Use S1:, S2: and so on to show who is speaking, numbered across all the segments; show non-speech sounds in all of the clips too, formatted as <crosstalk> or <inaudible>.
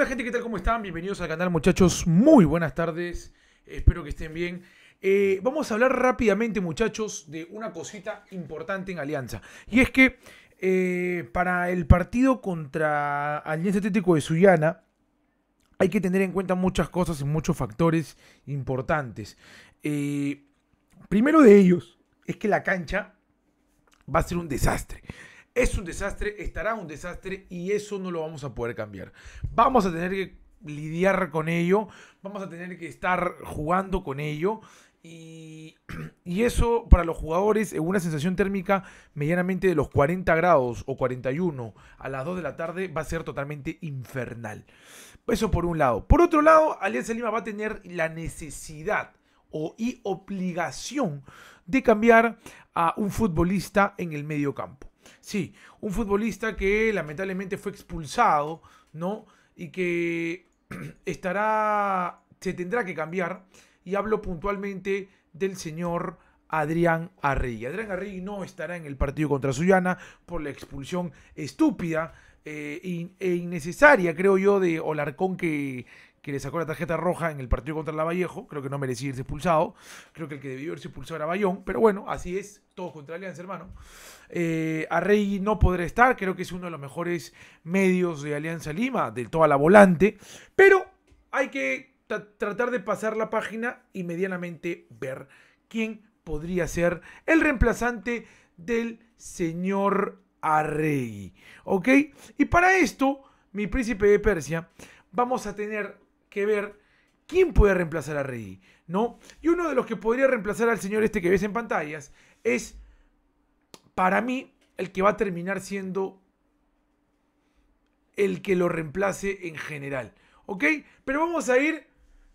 S1: Hola gente, ¿qué tal? ¿Cómo están? Bienvenidos al canal muchachos. Muy buenas tardes. Espero que estén bien. Eh, vamos a hablar rápidamente muchachos de una cosita importante en Alianza. Y es que eh, para el partido contra Alianza Atlético de Sullana hay que tener en cuenta muchas cosas y muchos factores importantes. Eh, primero de ellos es que la cancha va a ser un desastre es un desastre, estará un desastre y eso no lo vamos a poder cambiar. Vamos a tener que lidiar con ello, vamos a tener que estar jugando con ello y, <clears throat> eso para los jugadores en una sensación térmica medianamente de los 40 grados o 41 a las 2 de la tarde va a ser totalmente infernal. Eso por un lado. Por otro lado, Alianza Lima va a tener la necesidad o, y obligación de cambiar a un futbolista en el medio campo. Sí, un futbolista que lamentablemente fue expulsado, ¿no? Y que <clears throat> estará, se tendrá que cambiar. Y hablo puntualmente del señor Adrián Arregui. Adrián Arregui no estará en el partido contra Sullana por la expulsión estúpida eh, e innecesaria, creo yo, de Olarcón que, que le sacó la tarjeta roja en el partido contra la Vallejo. Creo que no merecía irse expulsado. Creo que el que debió irse expulsado era Bayón. Pero bueno, así es. todo contra Alianza, hermano. Eh, Arrey no podrá estar. Creo que es uno de los mejores medios de Alianza Lima, de toda la volante. Pero hay que tratar de pasar la página y medianamente ver quién podría ser el reemplazante del señor Arrey. ¿Ok? Y para esto, mi príncipe de Persia, vamos a tener que ver quién puede reemplazar a Rey, ¿no? Y uno de los que podría reemplazar al señor este que ves en pantallas es, para mí, el que va a terminar siendo el que lo reemplace en general, ¿ok? Pero vamos a ir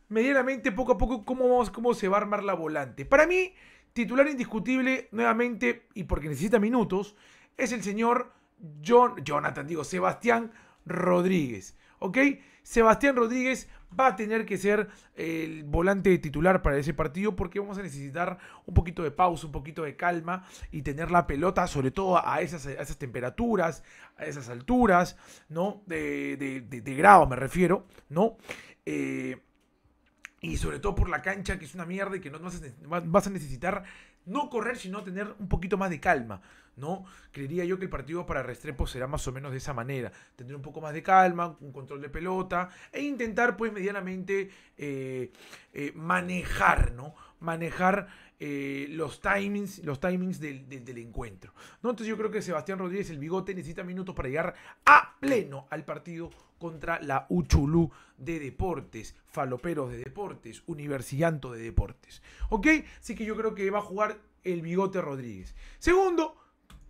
S1: medianamente poco a poco cómo, vamos, cómo se va a armar la volante. Para mí, titular indiscutible nuevamente, y porque necesita minutos, es el señor John, Jonathan, digo, Sebastián Rodríguez. ¿Ok? Sebastián Rodríguez va a tener que ser el volante titular para ese partido porque vamos a necesitar un poquito de pausa, un poquito de calma y tener la pelota, sobre todo a esas, esas temperaturas, a esas alturas, ¿no? De, de, grado me refiero, ¿no? Eh, y sobre todo por la cancha, que es una mierda y que no vas a, necesitar no correr, sino tener un poquito más de calma, ¿no? Creería yo que el partido para Restrepo será más o menos de esa manera, tener un poco más de calma, un control de pelota e intentar pues medianamente eh, eh, manejar, ¿no? manejar eh, los timings, los timings del, encuentro. ¿no? Entonces yo creo que Sebastián Rodríguez, el bigote, necesita minutos para llegar a pleno al partido contra la Uchulú de Deportes, Faloperos de Deportes, Universillanto de Deportes. ¿Ok? Así que yo creo que va a jugar el bigote Rodríguez. Segundo,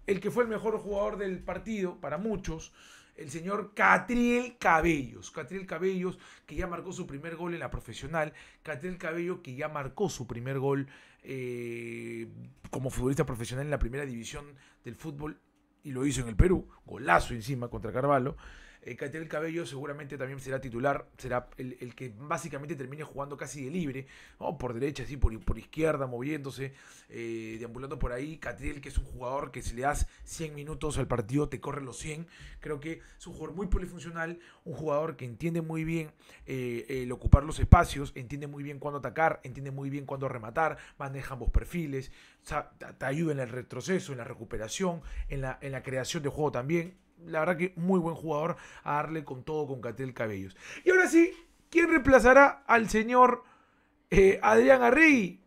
S1: el que fue el mejor jugador del partido para muchos el señor Catriel Cabellos. Catriel Cabellos, que ya marcó su primer gol en la profesional. Catriel Cabello, que ya marcó su primer gol eh, como futbolista profesional en la primera división del fútbol y lo hizo en el Perú. Golazo encima contra Carvalho. Eh, Cabello seguramente también será titular, será el, que básicamente termine jugando casi de libre, o por derecha, así por, por izquierda, moviéndose, eh, deambulando por ahí. Caterel, que es un jugador que si le das 100 minutos al partido, te corre los 100. Creo que es un jugador muy polifuncional, un jugador que entiende muy bien eh, el ocupar los espacios, entiende muy bien cuándo atacar, entiende muy bien cuándo rematar, maneja ambos perfiles, te ayuda en el retroceso, en la recuperación, en la, en la creación de juego también la verdad que muy buen jugador a darle con todo con Catel Cabellos. Y ahora sí, ¿quién reemplazará al señor eh, Adrián Arregui?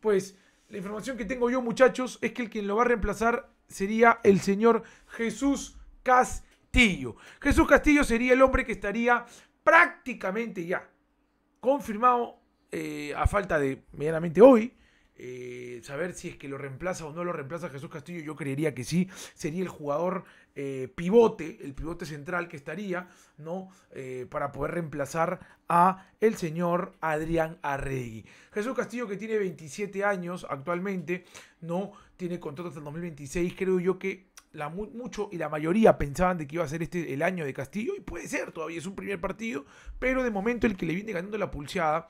S1: Pues la información que tengo yo, muchachos, es que el quien lo va a reemplazar sería el señor Jesús Castillo. Jesús Castillo sería el hombre que estaría prácticamente ya confirmado eh, a falta de medianamente hoy, eh, saber si es que lo reemplaza o no lo reemplaza Jesús Castillo, yo creería que sí, sería el jugador eh, pivote, el pivote central que estaría, ¿no? Eh, para poder reemplazar a el señor Adrián Arregui. Jesús Castillo que tiene 27 años actualmente, ¿no? Tiene contrato hasta el 2026, creo yo que la, mucho y la mayoría pensaban de que iba a ser este el año de Castillo, y puede ser, todavía es un primer partido, pero de momento el que le viene ganando la pulseada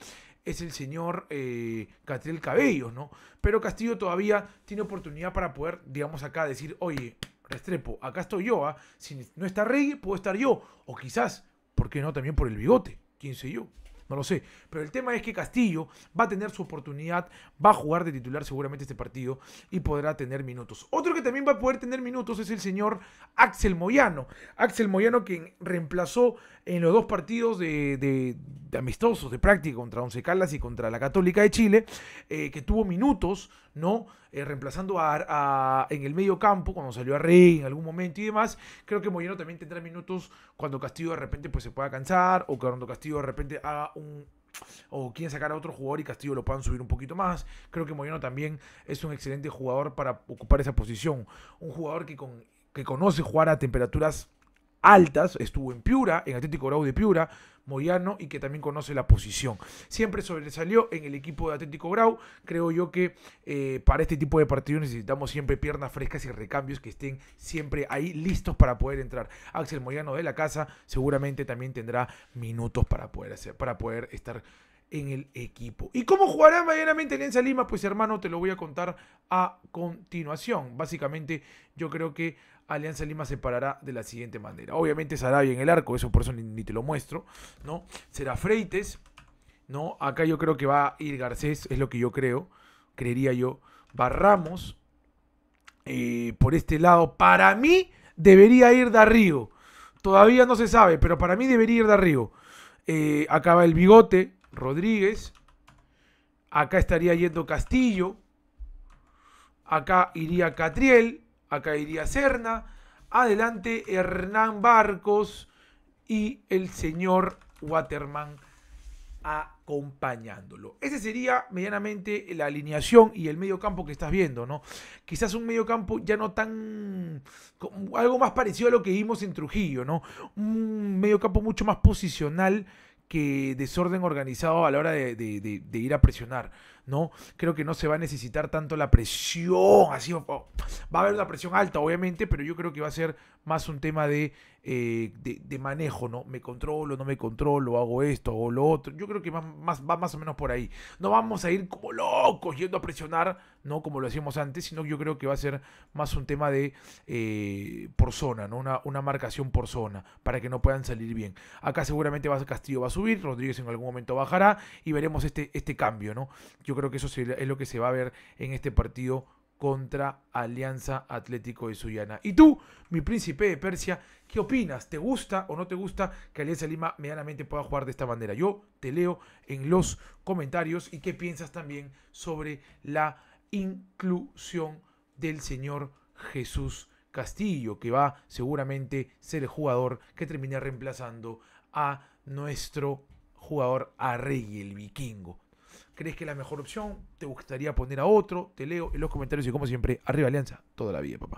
S1: es el señor eh, Catriel Cabello, ¿no? Pero Castillo todavía tiene oportunidad para poder, digamos acá, decir, oye, Restrepo, acá estoy yo, ¿ah? si no está Rey, puedo estar yo. O quizás, ¿por qué no? También por el bigote, quién sé yo no lo sé. Pero el tema es que Castillo va a tener su oportunidad, va a jugar de titular seguramente este partido y podrá tener minutos. Otro que también va a poder tener minutos es el señor Axel Moyano. Axel Moyano quien reemplazó en los dos partidos de, de, amistosos, de práctica contra Once Calas y contra la Católica de Chile, eh, que tuvo minutos, ¿no? Eh, reemplazando a, en el medio campo, cuando salió a Rey en algún momento y demás, creo que Moyano también tendrá minutos cuando Castillo de repente pues, se pueda cansar o cuando Castillo de repente haga o quieren sacar a otro jugador y Castillo lo puedan subir un poquito más. Creo que Moyano también es un excelente jugador para ocupar esa posición. Un jugador que, con, que conoce jugar a temperaturas altas, estuvo en Piura, en Atlético Grau de Piura, Moyano, y que también conoce la posición. Siempre sobresalió en el equipo de Atlético Grau. Creo yo que eh, para este tipo de partidos necesitamos siempre piernas frescas y recambios que estén siempre ahí listos para poder entrar. Axel Moyano de la casa seguramente también tendrá minutos para poder hacer, para poder estar en el equipo. ¿Y cómo jugará medianamente Alianza Lima? Pues hermano, te lo voy a contar a continuación. Básicamente, yo creo que Alianza Lima se parará de la siguiente manera. Obviamente Sarabia en el arco, eso por eso ni, te lo muestro, ¿no? Será Freites, ¿no? Acá yo creo que va a ir Garcés, es lo que yo creo, creería yo. Barramos eh, por este lado, para mí debería ir Darío Todavía no se sabe, pero para mí debería ir Darío Eh, acá el bigote, Rodríguez. Acá estaría yendo Castillo. Acá iría Catriel. Acá iría Serna. Adelante Hernán Barcos y el señor Waterman acompañándolo. Ese sería medianamente la alineación y el medio campo que estás viendo, ¿no? Quizás un medio campo ya no tan... algo más parecido a lo que vimos en Trujillo, ¿no? Un medio campo mucho más posicional que desorden organizado a la hora de, ir a presionar, ¿no? Creo que no se va a necesitar tanto la presión, así, Va a haber una presión alta, obviamente, pero yo creo que va a ser más un tema eh, de, de, manejo, ¿no? Me controlo, no me controlo, hago esto, hago lo otro. Yo creo que va más, va más o menos por ahí. No vamos a ir como locos yendo a presionar, ¿no? Como lo hacíamos antes, sino que yo creo que va a ser más un tema de eh, por zona, ¿no? Una, una marcación por zona, para que no puedan salir bien. Acá seguramente va, Castillo va a subir, Rodríguez en algún momento bajará y veremos este, este cambio, ¿no? Yo creo que eso es lo que se va a ver en este partido contra Alianza Atlético de Sullana. Y tú, mi príncipe de Persia, ¿qué opinas? ¿Te gusta o no te gusta que Alianza Lima medianamente pueda jugar de esta manera? Yo te leo en los comentarios y qué piensas también sobre la inclusión del señor Jesús Castillo, que va seguramente ser el jugador que termina reemplazando a nuestro jugador Arregui, el vikingo. ¿Crees que es la mejor opción? ¿Te gustaría poner a otro? Te leo en los comentarios y como siempre, arriba Alianza, toda la vida, papá.